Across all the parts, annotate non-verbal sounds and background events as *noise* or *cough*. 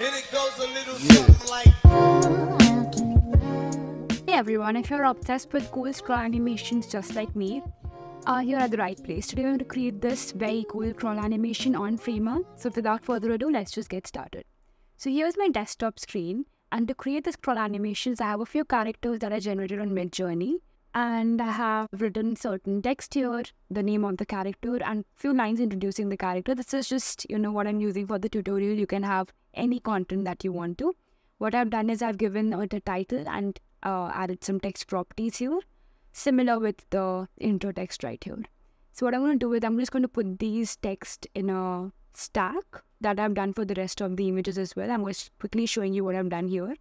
And it goes a little something like. Hey everyone, if you're obsessed with cool scroll animations just like me, uh, you're at the right place. Today I'm going to create this very cool crawl animation on Framer. So without further ado, let's just get started. So here's my desktop screen. And to create this crawl animations, I have a few characters that I generated on Midjourney and I have written certain text here, the name of the character, and few lines introducing the character. This is just, you know, what I'm using for the tutorial. You can have any content that you want to. What I've done is I've given it a title and uh, added some text properties here, similar with the intro text right here. So what I'm going to do is I'm just going to put these text in a stack that I've done for the rest of the images as well. I'm just quickly showing you what I've done here.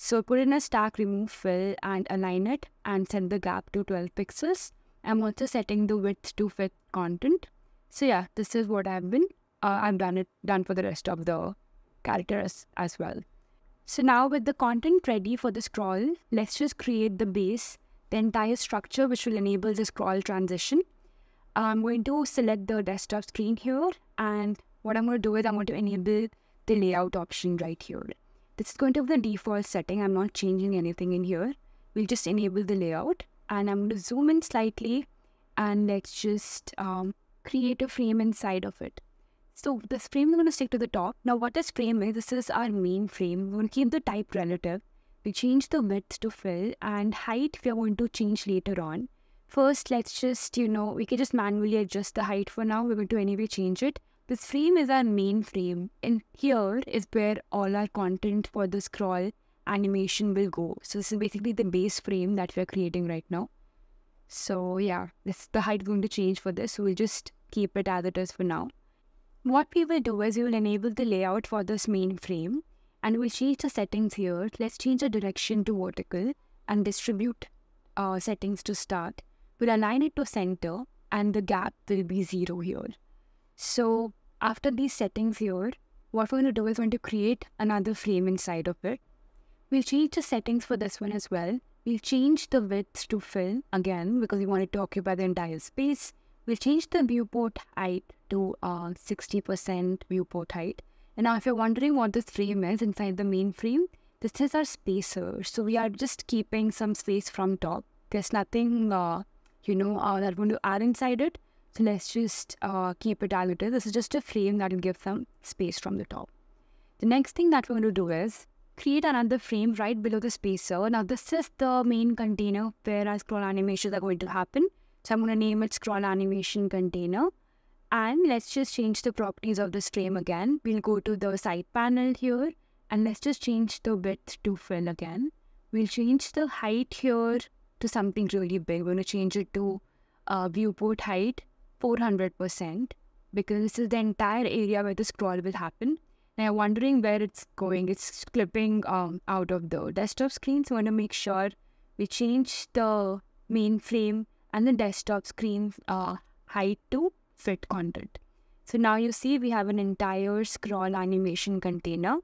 So put in a stack remove fill and align it and set the gap to 12 pixels. I'm also setting the width to fit content. So yeah, this is what I've been, uh, I've done it, done for the rest of the characters as well. So now with the content ready for the scroll, let's just create the base, the entire structure which will enable the scroll transition. I'm going to select the desktop screen here and what I'm going to do is I'm going to enable the layout option right here. This is going to be the default setting. I'm not changing anything in here. We'll just enable the layout and I'm going to zoom in slightly and let's just um, create a frame inside of it. So this frame is going to stick to the top. Now what this frame is, this is our main frame. We're going to keep the type relative. We change the width to fill and height we are going to change later on. First, let's just, you know, we can just manually adjust the height for now. We're going to anyway change it. This frame is our main frame and here is where all our content for the scroll animation will go. So this is basically the base frame that we're creating right now. So yeah, this, the height is going to change for this. So we'll just keep it as it is for now. What we will do is we will enable the layout for this main frame and we'll change the settings here. Let's change the direction to vertical and distribute uh, settings to start. We'll align it to center and the gap will be zero here. So after these settings here, what we're going to do is we're going to create another frame inside of it. We'll change the settings for this one as well. We'll change the width to fill again because we want it to occupy the entire space. We'll change the viewport height to 60% uh, viewport height. And now if you're wondering what this frame is inside the main frame, this is our spacer. So we are just keeping some space from top. There's nothing, uh, you know, uh, that we're going to add inside it. So let's just uh, keep it as This is just a frame that will give some space from the top. The next thing that we're going to do is create another frame right below the spacer. Now this is the main container where our scroll animations are going to happen. So I'm going to name it scroll animation container. And let's just change the properties of this frame again. We'll go to the side panel here and let's just change the width to fill again. We'll change the height here to something really big. We're going to change it to uh, viewport height 400% because this is the entire area where the scroll will happen. Now you're wondering where it's going. It's clipping um, out of the desktop screen. So we want to make sure we change the mainframe and the desktop screen uh, height to fit content. So now you see we have an entire scroll animation container.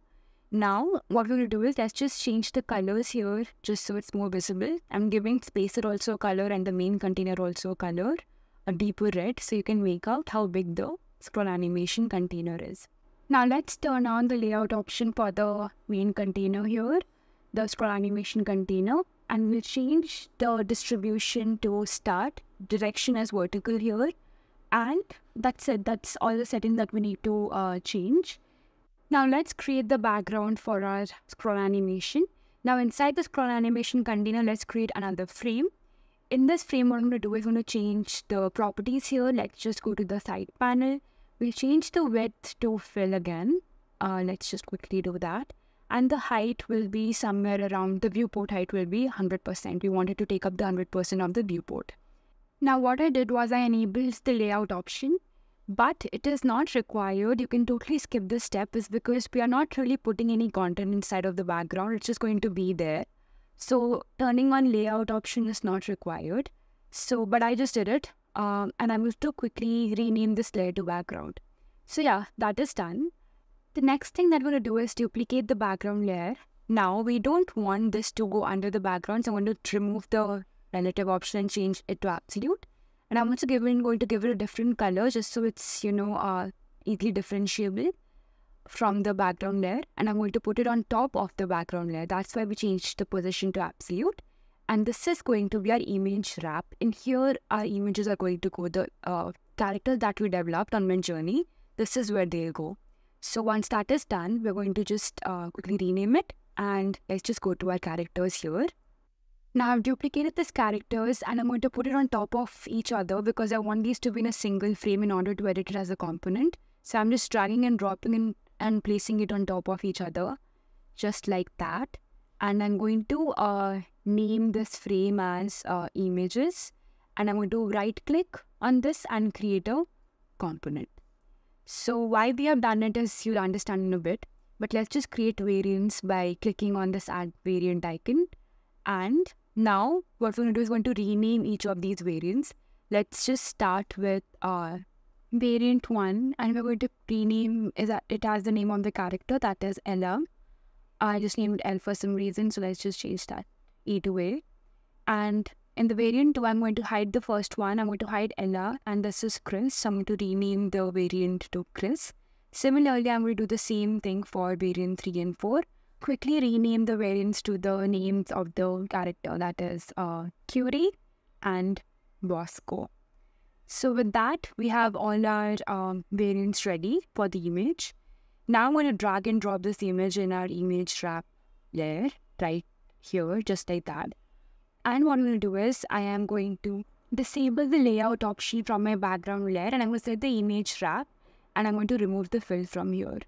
Now what we'll do is let's just change the colors here just so it's more visible. I'm giving spacer also a color and the main container also a color a deeper red so you can make out how big the scroll animation container is. Now let's turn on the layout option for the main container here, the scroll animation container and we'll change the distribution to start, direction as vertical here and that's it, that's all the settings that we need to uh, change. Now let's create the background for our scroll animation. Now inside the scroll animation container, let's create another frame in this frame, what I'm going to do is I'm going to change the properties here. Let's just go to the side panel. We'll change the width to fill again. Uh, let's just quickly do that. And the height will be somewhere around, the viewport height will be 100%. We wanted to take up the 100% of the viewport. Now what I did was I enabled the layout option, but it is not required. You can totally skip this step is because we are not really putting any content inside of the background. It's just going to be there. So turning on layout option is not required. So, but I just did it um, and I'm going to quickly rename this layer to background. So yeah, that is done. The next thing that we're going to do is duplicate the background layer. Now we don't want this to go under the background. So I'm going to remove the relative option and change it to absolute. And I'm also giving, going to give it a different color just so it's, you know, uh, easily differentiable from the background layer and I'm going to put it on top of the background layer. That's why we changed the position to absolute. And this is going to be our image wrap. In here, our images are going to go the uh, character that we developed on my journey. This is where they'll go. So once that is done, we're going to just uh, quickly rename it. And let's just go to our characters here. Now I've duplicated these characters and I'm going to put it on top of each other because I want these to be in a single frame in order to edit it as a component. So I'm just dragging and dropping and and placing it on top of each other, just like that. And I'm going to uh, name this frame as uh, images. And I'm going to right click on this and create a component. So why we have done it is you'll understand in a bit. But let's just create variants by clicking on this add variant icon. And now what we're going to do is going to rename each of these variants. Let's just start with uh, variant 1 and we're going to rename it as the name of the character that is Ella. I just named L for some reason so let's just change that E to A. And in the variant 2 I'm going to hide the first one. I'm going to hide Ella and this is Chris. So I'm going to rename the variant to Chris. Similarly I'm going to do the same thing for variant 3 and 4. Quickly rename the variants to the names of the character that is uh, Curie and Bosco. So with that, we have all our um, variants ready for the image. Now I'm going to drag and drop this image in our image wrap layer right here, just like that. And what I'm going to do is I am going to disable the layout option from my background layer and I'm going to set the image wrap and I'm going to remove the fill from here.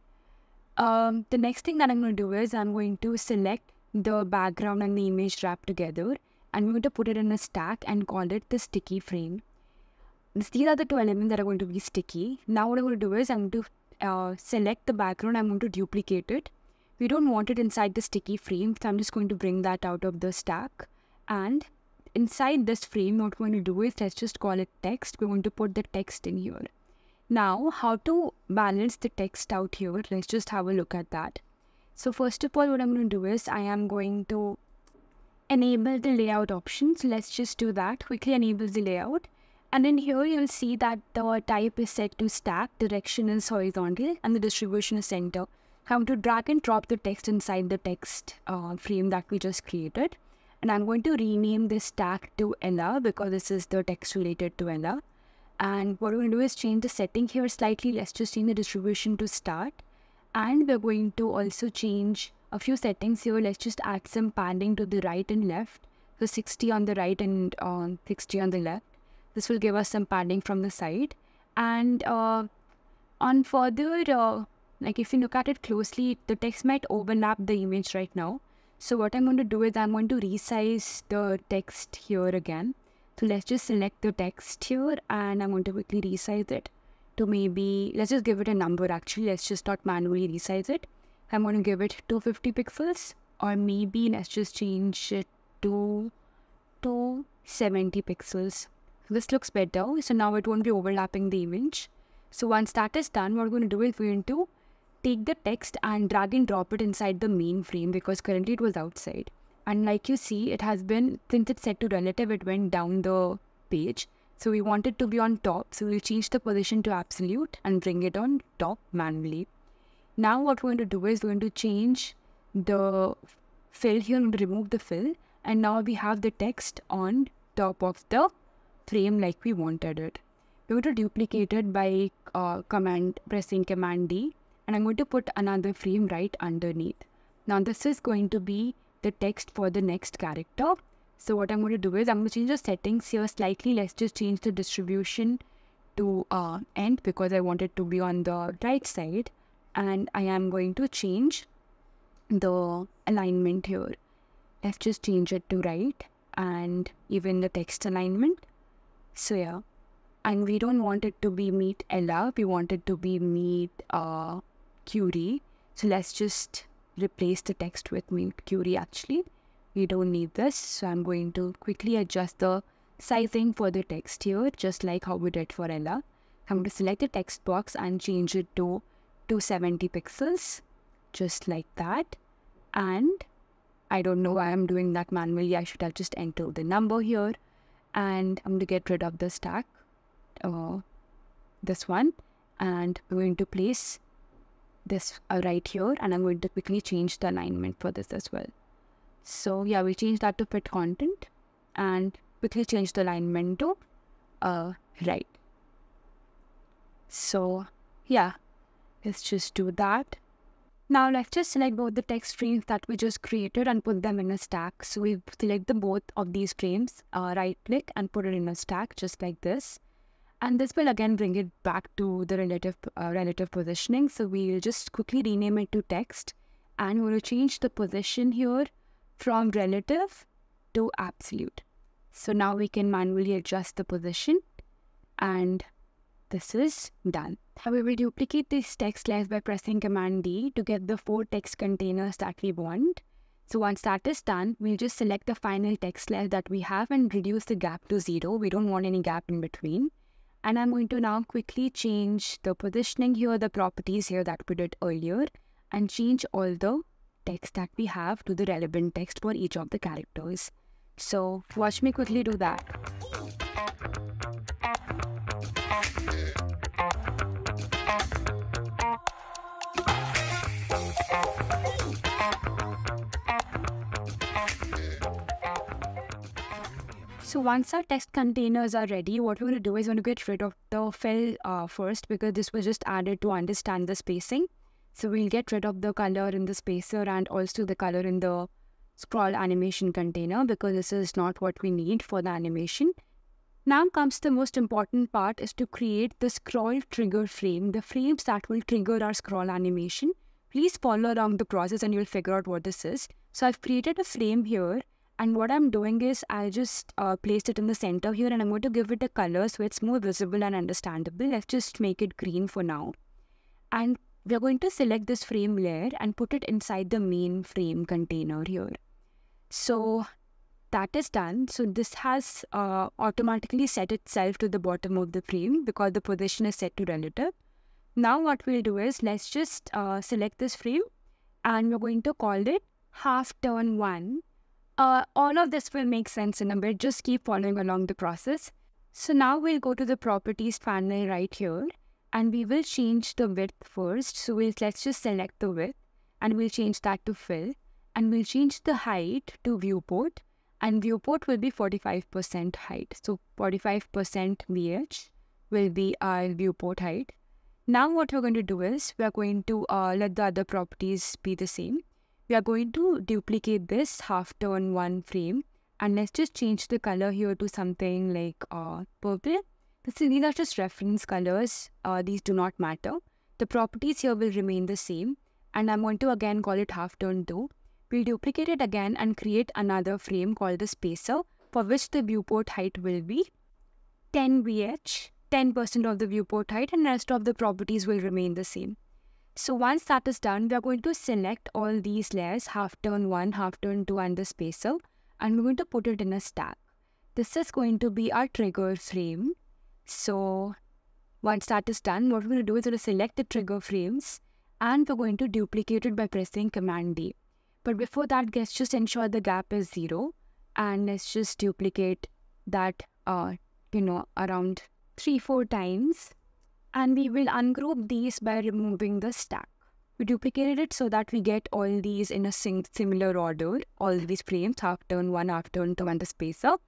Um, the next thing that I'm going to do is I'm going to select the background and the image wrap together and we're going to put it in a stack and call it the sticky frame these are the two elements that are going to be sticky. Now what I'm going to do is I'm going to uh, select the background. I'm going to duplicate it. We don't want it inside the sticky frame. So I'm just going to bring that out of the stack. And inside this frame, what we're going to do is let's just call it text. We're going to put the text in here. Now, how to balance the text out here? Let's just have a look at that. So first of all, what I'm going to do is I am going to enable the layout option. So let's just do that. Quickly enable the layout. And in here, you'll see that the type is set to stack, direction is horizontal, and the distribution is center. I'm going to drag and drop the text inside the text uh, frame that we just created. And I'm going to rename this tag to Ella because this is the text related to Ella. And what we're going to do is change the setting here slightly. Let's just change the distribution to start. And we're going to also change a few settings here. Let's just add some padding to the right and left. So 60 on the right and uh, 60 on the left. This will give us some padding from the side. And uh, on further, uh, like if you look at it closely, the text might overlap the image right now. So what I'm going to do is I'm going to resize the text here again. So let's just select the text here and I'm going to quickly resize it to maybe, let's just give it a number actually. Let's just not manually resize it. I'm going to give it 250 pixels or maybe let's just change it to 270 pixels this looks better. So now it won't be overlapping the image. So once that is done, what we're going to do is we're going to take the text and drag and drop it inside the main frame because currently it was outside. And like you see, it has been, since it's set to relative, it went down the page. So we want it to be on top. So we'll change the position to absolute and bring it on top manually. Now what we're going to do is we're going to change the fill here and remove the fill. And now we have the text on top of the frame like we wanted it. I'm going to duplicate it by uh, command pressing command D and I'm going to put another frame right underneath. Now this is going to be the text for the next character. So what I'm going to do is I'm going to change the settings here slightly. Let's just change the distribution to uh, end because I want it to be on the right side. And I am going to change the alignment here. Let's just change it to right and even the text alignment. So yeah, and we don't want it to be meet Ella. We want it to be meet uh, Curie. So let's just replace the text with meet Curie actually. We don't need this. So I'm going to quickly adjust the sizing for the text here, just like how we did for Ella. I'm going to select the text box and change it to 270 pixels, just like that. And I don't know why I'm doing that manually. I should have just entered the number here and I'm going to get rid of the stack, uh, this one, and I'm going to place this uh, right here and I'm going to quickly change the alignment for this as well. So yeah, we change that to fit content and quickly change the alignment to uh, right. So yeah, let's just do that. Now let's just select both the text frames that we just created and put them in a stack. So we select the both of these frames, uh, right click and put it in a stack just like this. And this will again bring it back to the relative uh, relative positioning. So we'll just quickly rename it to text and we'll change the position here from relative to absolute. So now we can manually adjust the position and this is done. Now we will duplicate this text layer by pressing Command D to get the four text containers that we want. So once that is done, we'll just select the final text layer that we have and reduce the gap to zero. We don't want any gap in between. And I'm going to now quickly change the positioning here, the properties here that we did earlier, and change all the text that we have to the relevant text for each of the characters. So watch me quickly do that. So once our test containers are ready, what we're going to do is we're going to get rid of the fill uh, first because this was just added to understand the spacing. So we'll get rid of the color in the spacer and also the color in the scroll animation container because this is not what we need for the animation. Now comes the most important part is to create the scroll trigger frame, the frames that will trigger our scroll animation. Please follow along the process and you'll figure out what this is. So I've created a frame here and what I'm doing is I just uh, placed it in the center here and I'm going to give it a color so it's more visible and understandable. Let's just make it green for now. And we're going to select this frame layer and put it inside the main frame container here. So that is done, so this has uh, automatically set itself to the bottom of the frame because the position is set to relative. Now what we'll do is let's just uh, select this frame and we're going to call it half turn 1. Uh, all of this will make sense in a bit, just keep following along the process. So now we'll go to the properties panel right here and we will change the width first. So we'll, let's just select the width and we'll change that to fill and we'll change the height to viewport and viewport will be 45% height. So 45% VH will be our viewport height. Now what we're going to do is we are going to uh, let the other properties be the same. We are going to duplicate this half turn one frame and let's just change the color here to something like uh, purple. So these are just reference colors. Uh, these do not matter. The properties here will remain the same and I'm going to again call it half turn 2 we duplicate it again and create another frame called the spacer for which the viewport height will be 10 VH, 10% of the viewport height and rest of the properties will remain the same. So once that is done, we are going to select all these layers, half turn 1, half turn 2 and the spacer and we're going to put it in a stack. This is going to be our trigger frame. So once that is done, what we're going to do is we're going to select the trigger frames and we're going to duplicate it by pressing Command D. But before that, let's just ensure the gap is zero and let's just duplicate that, uh, you know, around three, four times. And we will ungroup these by removing the stack. We duplicated it so that we get all these in a similar order, all these frames, half turn 1, half turn 2 and the spacer.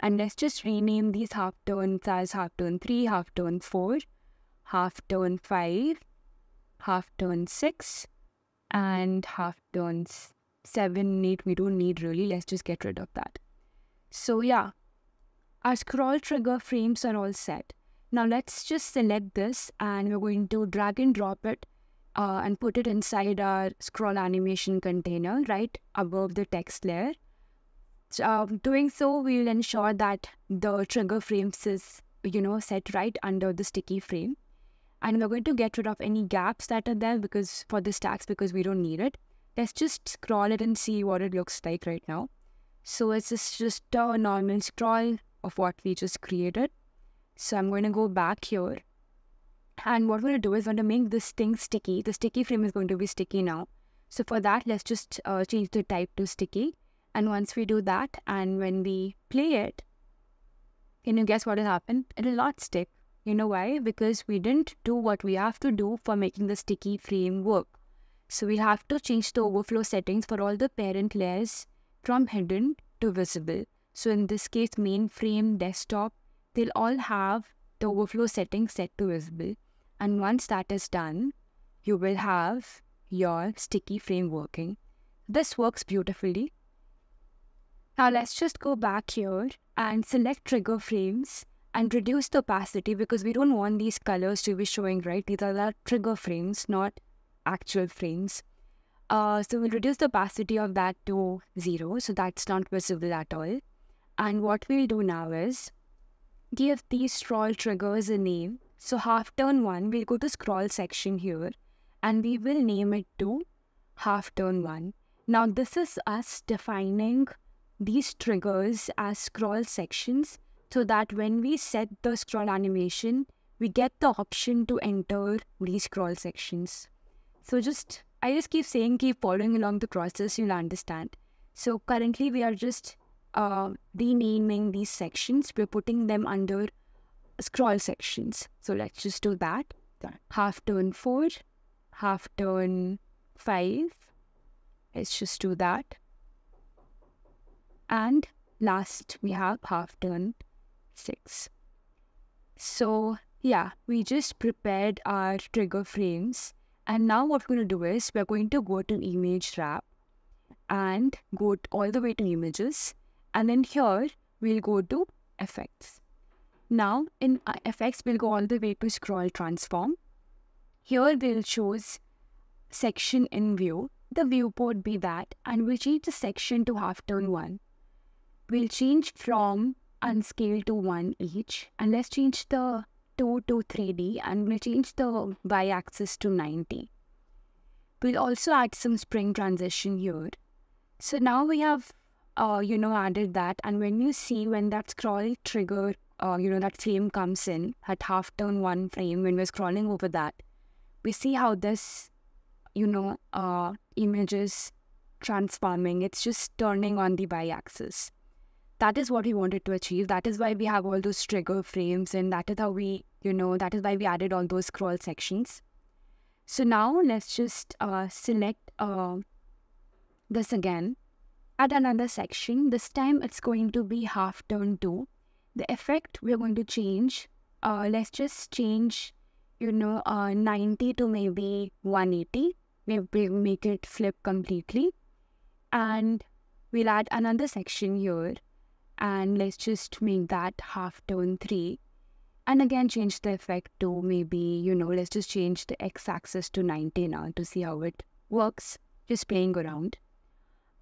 And let's just rename these half turns as half turn 3, half turn 4, half turn 5, half turn 6, and half turns seven, eight we don't need really. Let's just get rid of that. So yeah, our scroll trigger frames are all set. Now let's just select this and we're going to drag and drop it uh, and put it inside our scroll animation container right above the text layer. So, um, doing so, we'll ensure that the trigger frames is, you know, set right under the sticky frame. And we're going to get rid of any gaps that are there because for the stacks because we don't need it let's just scroll it and see what it looks like right now. So it's just a normal scroll of what we just created. So I'm going to go back here. And what we're going to do is we're going to make this thing sticky. The sticky frame is going to be sticky now. So for that, let's just uh, change the type to sticky. And once we do that, and when we play it, can you guess what will happen? It will not stick. You know why? Because we didn't do what we have to do for making the sticky frame work. So we have to change the overflow settings for all the parent layers from hidden to visible. So in this case, mainframe, desktop, they'll all have the overflow setting set to visible. And once that is done, you will have your sticky frame working. This works beautifully. Now let's just go back here and select trigger frames and reduce the opacity because we don't want these colors to be showing, right? These are the trigger frames, not actual frames. Uh, so we'll reduce the opacity of that to zero, so that's not visible at all. And what we'll do now is give these scroll triggers a name. So half turn one, we'll go to scroll section here and we will name it to half turn one. Now this is us defining these triggers as scroll sections so that when we set the scroll animation, we get the option to enter these scroll sections. So just I just keep saying keep following along the process, you'll understand. So currently we are just uh, renaming these sections. We're putting them under scroll sections. So let's just do that. Half turn four, half turn five. Let's just do that. And last we have half turn six. So yeah, we just prepared our trigger frames and now what we're going to do is we're going to go to image wrap and go all the way to images. And then here we'll go to effects. Now in uh, effects, we'll go all the way to scroll transform. Here we'll choose section in view, the viewport be that, and we'll change the section to half turn one. We'll change from Unscale to one each, and let's change the 2 to 3 D, and we will change the y-axis to 90. We'll also add some spring transition here. So now we have, uh, you know, added that. And when you see when that scroll trigger, uh, you know, that frame comes in at half turn one frame, when we're scrolling over that, we see how this, you know, uh, image is transforming. It's just turning on the y-axis that is what we wanted to achieve. That is why we have all those trigger frames, and that is how we you know, that is why we added all those scroll sections. So now let's just uh, select uh, this again. Add another section. This time it's going to be half turn 2. The effect we're going to change. Uh, let's just change, you know, uh, 90 to maybe 180. Maybe make it flip completely. And we'll add another section here. And let's just make that half tone 3 and again change the effect to maybe, you know, let's just change the x-axis to 90 now to see how it works, just playing around.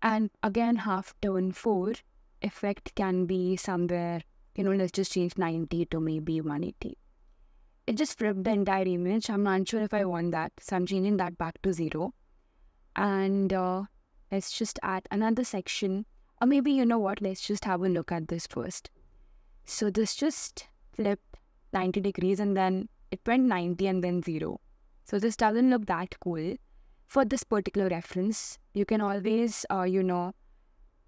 And again, half turn 4, effect can be somewhere, you know, let's just change 90 to maybe 180. It just flipped the entire image. I'm not sure if I want that, so I'm changing that back to 0. And uh, let's just add another section. Or maybe, you know what, let's just have a look at this first. So this just flip 90 degrees and then it went 90 and then 0. So this doesn't look that cool. For this particular reference, you can always, uh, you know,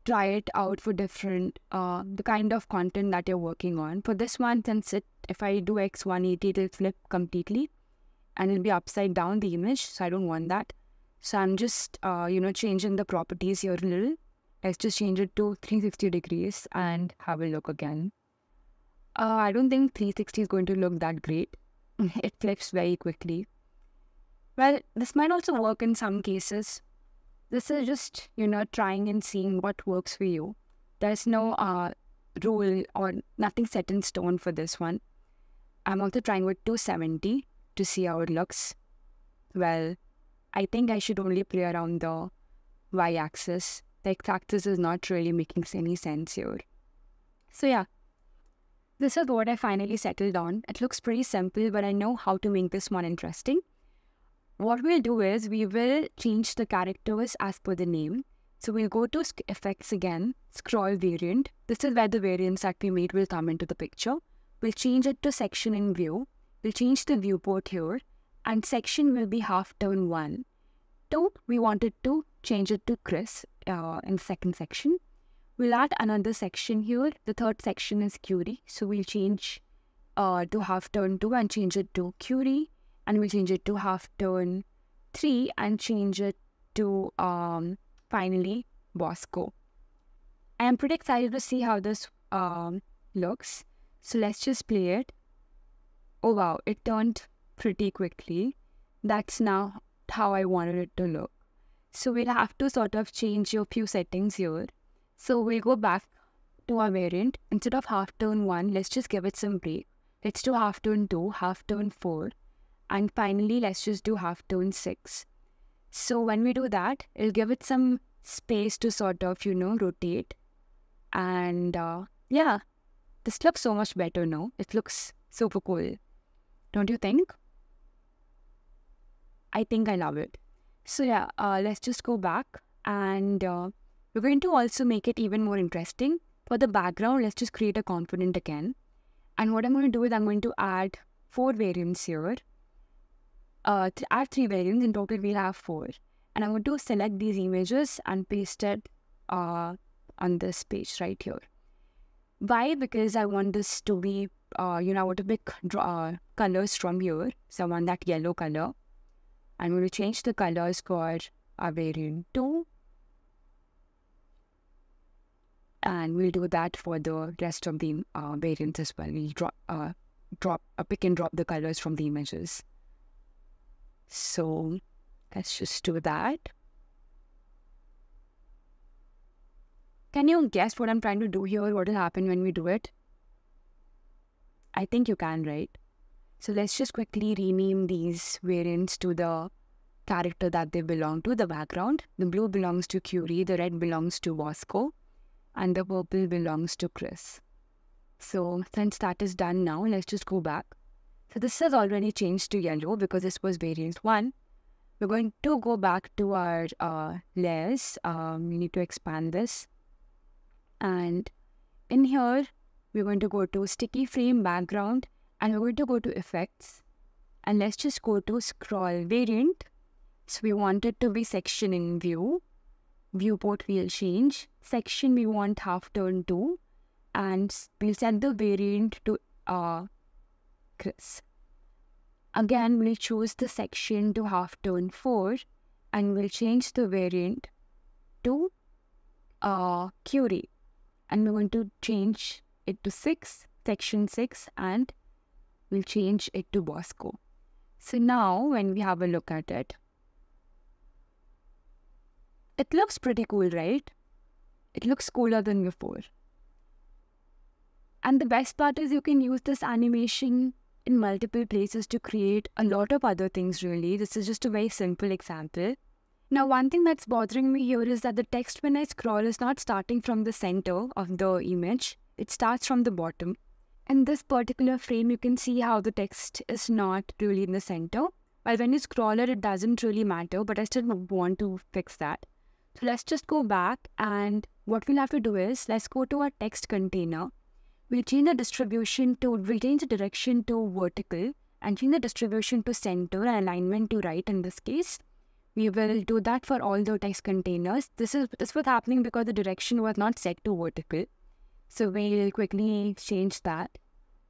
try it out for different, uh, the kind of content that you're working on. For this one, since it, if I do X180, it'll flip completely and it'll be upside down the image. So I don't want that. So I'm just, uh, you know, changing the properties here a little. Let's just change it to 360 degrees and have a look again. Uh, I don't think 360 is going to look that great. *laughs* it flips very quickly. Well, this might also work in some cases. This is just, you know, trying and seeing what works for you. There's no uh, rule or nothing set in stone for this one. I'm also trying with 270 to see how it looks. Well, I think I should only play around the y-axis. The x-axis is not really making any sense here. So yeah, this is what I finally settled on. It looks pretty simple, but I know how to make this more interesting. What we'll do is we will change the characters as per the name. So we'll go to effects again, scroll variant. This is where the variants that we made will come into the picture. We'll change it to section in view. We'll change the viewport here and section will be half turn one. Two, we wanted to change it to Chris uh, in second section. We'll add another section here. The third section is query. So we'll change uh, to half turn 2 and change it to query. And we'll change it to half turn 3 and change it to um, finally Bosco. I am pretty excited to see how this um, looks. So let's just play it. Oh wow, it turned pretty quickly. That's now how I wanted it to look. So we'll have to sort of change a few settings here. So we'll go back to our variant. Instead of half turn 1, let's just give it some break. Let's do half turn 2, half turn 4. And finally, let's just do half turn 6. So when we do that, it'll give it some space to sort of, you know, rotate. And uh, yeah, this looks so much better now. It looks super cool. Don't you think? I think I love it. So yeah, uh, let's just go back and... Uh, we're going to also make it even more interesting. For the background, let's just create a component again. And what I'm going to do is I'm going to add four variants here. Uh, add three variants, in total we'll have four. And I'm going to select these images and paste it uh, on this page right here. Why? Because I want this to be, uh, you know, I want to pick uh, colors from here. So I want that yellow color. I'm going to change the colors for our variant 2 And we'll do that for the rest of the uh, variants as well. We'll drop, uh, drop, uh, pick and drop the colors from the images. So let's just do that. Can you guess what I'm trying to do here? What will happen when we do it? I think you can, right? So let's just quickly rename these variants to the character that they belong to, the background. The blue belongs to Curie, the red belongs to Bosco, and the purple belongs to Chris. So since that is done now, let's just go back. So this has already changed to yellow because this was variant 1. We're going to go back to our uh, layers. Um, we need to expand this. And in here, we're going to go to sticky frame background and we're going to go to effects. And let's just go to scroll variant. So we want it to be section in view viewport we'll change. Section we want half turn 2 and we'll set the variant to uh, Chris. Again, we'll choose the section to half turn 4 and we'll change the variant to uh, Curie. And we're going to change it to 6, section 6 and we'll change it to Bosco. So now when we have a look at it, it looks pretty cool, right? It looks cooler than before. And the best part is you can use this animation in multiple places to create a lot of other things really. This is just a very simple example. Now one thing that's bothering me here is that the text when I scroll is not starting from the center of the image. It starts from the bottom. In this particular frame, you can see how the text is not really in the center. While when you scroll it, it doesn't really matter, but I still want to fix that. So let's just go back and what we'll have to do is let's go to our text container. We'll change the distribution to, we'll change the direction to vertical and change the distribution to center and alignment to right in this case. We will do that for all the text containers. This is this was happening because the direction was not set to vertical. So we'll quickly change that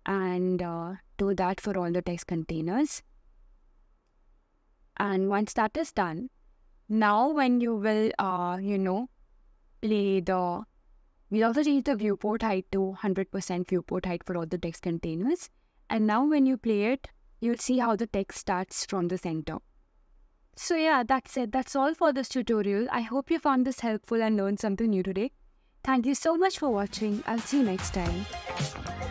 and uh, do that for all the text containers. And once that is done, now when you will, uh, you know, play the, we also change the viewport height to 100% viewport height for all the text containers. And now when you play it, you'll see how the text starts from the center. So yeah, that's it. That's all for this tutorial. I hope you found this helpful and learned something new today. Thank you so much for watching. I'll see you next time.